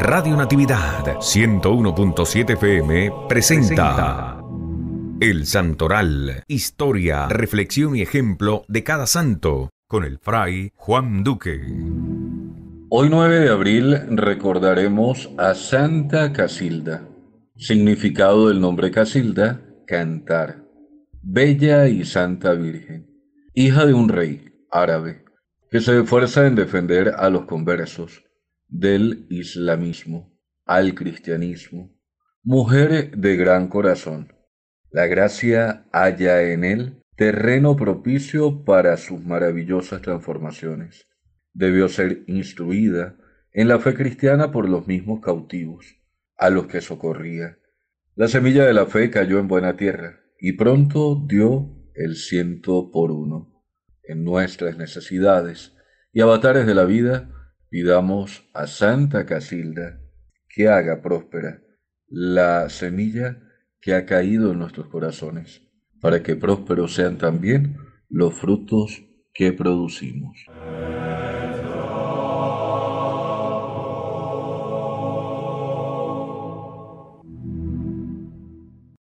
Radio Natividad 101.7 FM presenta El Santoral, historia, reflexión y ejemplo de cada santo, con el fray Juan Duque. Hoy 9 de abril recordaremos a Santa Casilda, significado del nombre Casilda, cantar, bella y santa Virgen, hija de un rey árabe, que se esfuerza en defender a los conversos del islamismo al cristianismo. Mujer de gran corazón, la gracia halla en él terreno propicio para sus maravillosas transformaciones. Debió ser instruida en la fe cristiana por los mismos cautivos, a los que socorría. La semilla de la fe cayó en buena tierra y pronto dio el ciento por uno. En nuestras necesidades y avatares de la vida, Pidamos a Santa Casilda que haga próspera la semilla que ha caído en nuestros corazones, para que prósperos sean también los frutos que producimos.